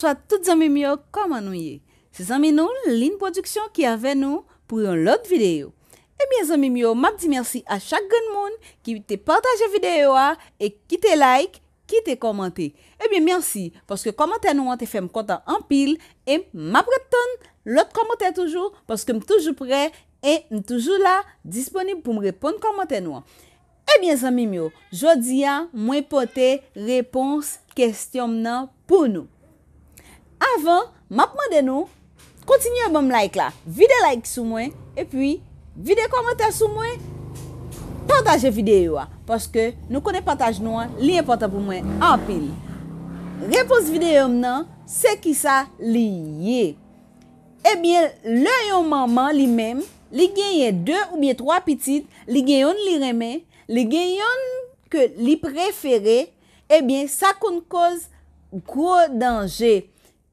Swa tout zami miyo, koman nou ye? Se zami nou, lin produksyon ki ave nou pou yon lot videyo. Ebyen zami miyo, map di mersi a chak goun moun ki te partaje videyo a e ki te like, ki te komante. Ebyen eh mersi, poske komante nou an te fem konta an pil e map retton lot komante toujou, poske m toujou pre e m toujou la disponib pou m repon komante nou an. Ebyen eh zami miyo, jodi an mwen non, pote repons kwen mwen kwen mwen kwen mwen Avan, mapman den nou, kontinye bom like la. Vide like sou mwen, epwi vide komentar sou mwen, pantaje videyo a, paske nou kone pantaj nou a, liye pantaj pou mwen apil. Repos videyo mnen, se ki sa liye? Ebyen, eh le yo maman li men, li genye 2 ou biye 3 pitit, li genyon li remen, li genyon ke li preferen, ebyen, sa kon kouz kou danje.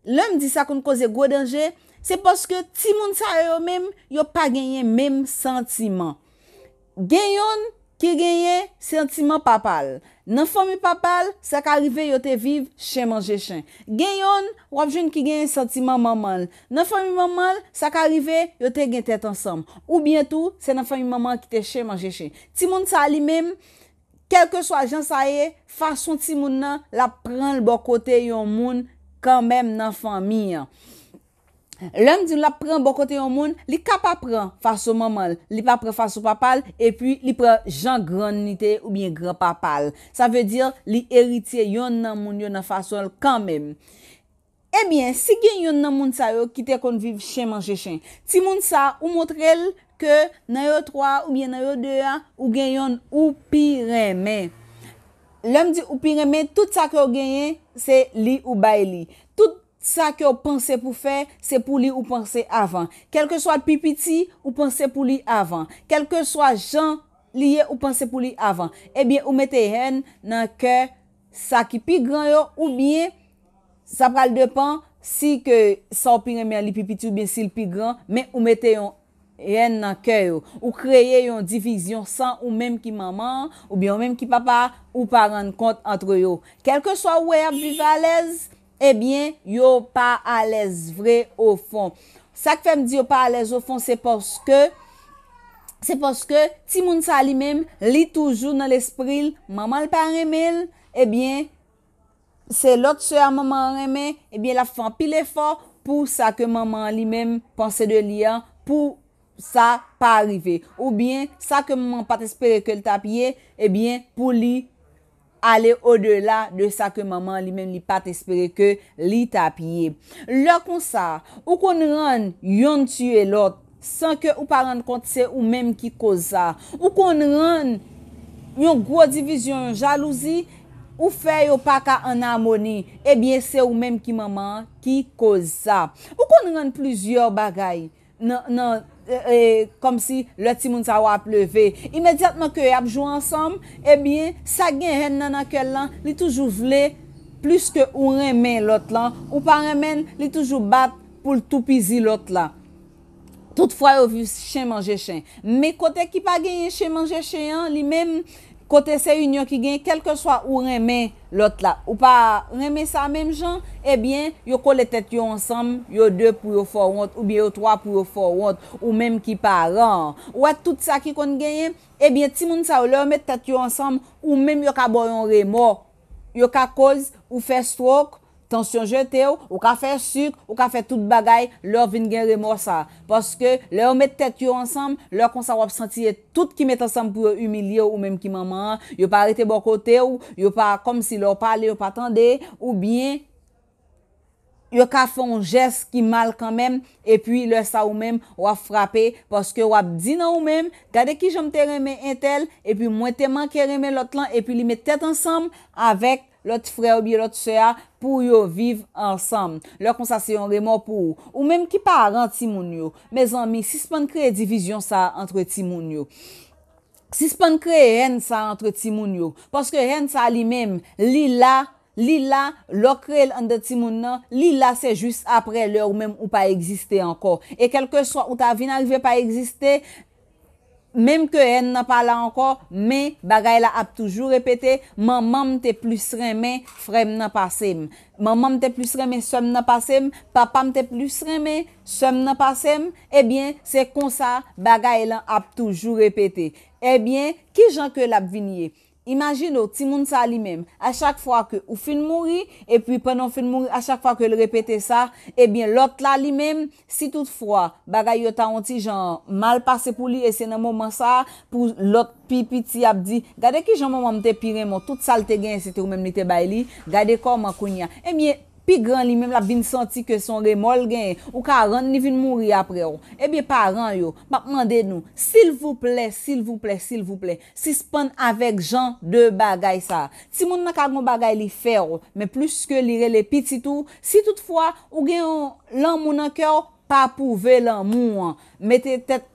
Lèm di sa kon koze gwo denje, se poske ti moun sa yo mèm, yo pa genye mèm sentiman. Genyon ki genye sentiman papal. Nan fòmi papal, sa ka rive yo te viv chè manje chè. Genyon wap joun ki genye sentiman mamal. Nan fòmi mamal, sa ka rive yo te genye tèt ansam. Ou bientou, se nan fòmi mamal ki te chè manje chè. Ti moun sa li mèm, kelke swa jan sa ye, fason ti moun nan la pran l bo kote yon moun Kan mèm nan fami ya. Lèm di la pran bokote yo moun, li ka pa pran faso mamal, li pa pran faso papal, epi li pran jan granite ou bien grapapal. Sa vè dir li erite yon nan moun yon nan faso al kan mèm. Ebyen, eh si gen yon nan moun sa yo, kite kon viv chen manje chen. Ti moun sa, ou motrel ke nan yo 3 ou bien nan yo 2 ya, ou gen yon ou pi re mèm. Lèm di ou pireme, tout sa ki ou genyen, se li ou bay li. Tout sa ki ou panse pou fè, se pou li ou panse avan. Kelke swa pipiti, ou panse pou li avan. Kelke swa jan, liye ou panse pou li avan. Ebyen, eh ou mette yen nan ke sa ki pi gran yo, ou miye, sa pral depan, si ke sa ou pireme li pipiti ou biensil pi gran, men ou mette yon avan. Yen nan ke yo. Ou kreye yon divizyon san ou mem ki maman, ou bi yo mem ki papa, ou pa rande kont entre yo. Kelke so a ou e ap vive alez, e eh bien, yo pa alez vre o fon. Sa ke fem di yo pa alez o fon, se poske, se poske, ti moun sa li mem, li toujou nan l'espril, maman l pa remel, e bien, se lot se a maman remel, e eh bien la fon pil e fon, pou sa ke maman li mem panse de li an, pou, sa pa arrive. Ou bien, sa ke maman pa te espere ke li tapye, e eh bien, pou li ale o de la de sa ke maman li men li pa te espere ke li tapye. Le kon sa, ou kon ren yon tue lot, san ke ou pa ren kont se ou men ki koza. Ou kon ren yon gwo divizyon jalouzi, ou fey ou pa ka anamone, e bien se ou men ki maman ki koza. Ou kon ren plizyor bagay nan anamone kom euh, euh, si le ti moun sa wap le ve. Imediatman ke y apjou ansam, ebyen, sa gen hen nanake lan, li toujou vle, plus ke ou remen lot lan, ou pa remen, li toujou bat pou l'tou pizi lot lan. Tout fwa yo vi chen manje chen. Me kote ki pa gen yen chen manje chen, li men... kote se yon yon ki gen, kelke swa ou reme lot la, ou pa reme sa mem jan, ebyen, yo ko le tet yo ansam, yo de pou yo forwant, ou bi yo troa pou yo forwant, ou mem ki paran. Ou at tout sa ki kon gen, ebyen, ti moun sa ou lè, ou met tet yo ansam, ou mem yo ka boyon remo, yo ka koz, ou fe strok, Tansyon jete ou, ou ka fè sük, ou ka fè tout bagay, lò vin gen remò sa. Paske lò ou mèt tèk yo ansam, lò konsa wap santiye tout ki mèt ansam pou yo umilye ou mèm ki maman. Yo pa rite bo kote ou, yo pa kom si lò pa li yo pa tende. Ou bien, yo ka fon jès ki mal kan mèm, e pwi lò sa ou mèm wap frape. Paske wap dina ou mèm, gade ki jom te remè entel, e pwi mwen te manke remè lot lan, e pwi li mèt tèk ansam avèk. lout frè ou bi lout sè ya pou yo viv ansam. Lò konsasyon remò pou ou. Ou mèm ki par an timoun yo. Mèz an mi, si s'pan kreye divizyon sa antre timoun yo. Si s'pan kreye hen sa antre timoun yo. Paske hen sa li mèm, li la, li la, lò kreye l an de timoun nan, li la se jist apre lò ou mèm ou pa egziste anko. E kelke so ou ta vin alve pa egziste, Mem ke en nan pala anko, me bagay la ap toujou repete, manman mte plus reme, frem nan pasem. Manman mte plus reme, sem nan pasem. Papa mte plus reme, sem nan pasem. Ebyen, eh se konsa, bagay la ap toujou repete. Ebyen, eh ki jan ke lap vinye? Imagin nou, ti moun sa li menm, a chak fwa ke ou fin mouri, e pi penon fin mouri, a chak fwa ke l repete sa, e eh bin lot la li menm, si tout fwa, bagay yo ta onti jan mal pase pou li, e se nan moun man sa, pou lot pipi ti ap di, gade ki jan moun mante pire, moun tout salte gen, se te ou menm nite bay li, gade kon man koun ya. E miye... Pi gran li mem la bin santi ke son re mol gen, ou karan ni vin moun ri apre ou. Ebi eh paran yo, pap mande nou, sil vouple, sil vouple, sil vouple, si span avek jan de bagay sa. Ti moun nan kag moun bagay li fe ou, men plus ke li rele pitit ou, si toutfwa ou gen lan moun an ke ou, pa pou ve lan moun an.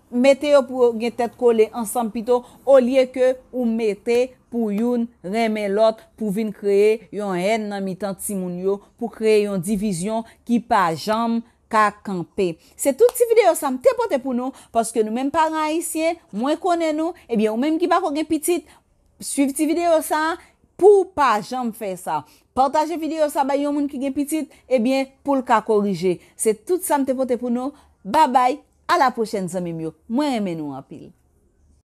Mete yo pou gen tet kole ansan pito, ou liye ke ou mete ou. pou yon reme lot pou vin kreye yon en nan mitan ti moun yo pou kreye yon divizyon ki pa jam ka kampe. Se tout ti video sa m te pote pou nou paske nou menm paran isye, mwen kone nou, ebyen ou menm ki pa kogue pitit, suiv ti video sa pou pa jam fey sa. Portaje video sa bay yon moun ki ge pitit, ebyen pou lka korije. Se tout sa m te pote pou nou, babay, a la pochene zemem yo. Mwen eme nou apil.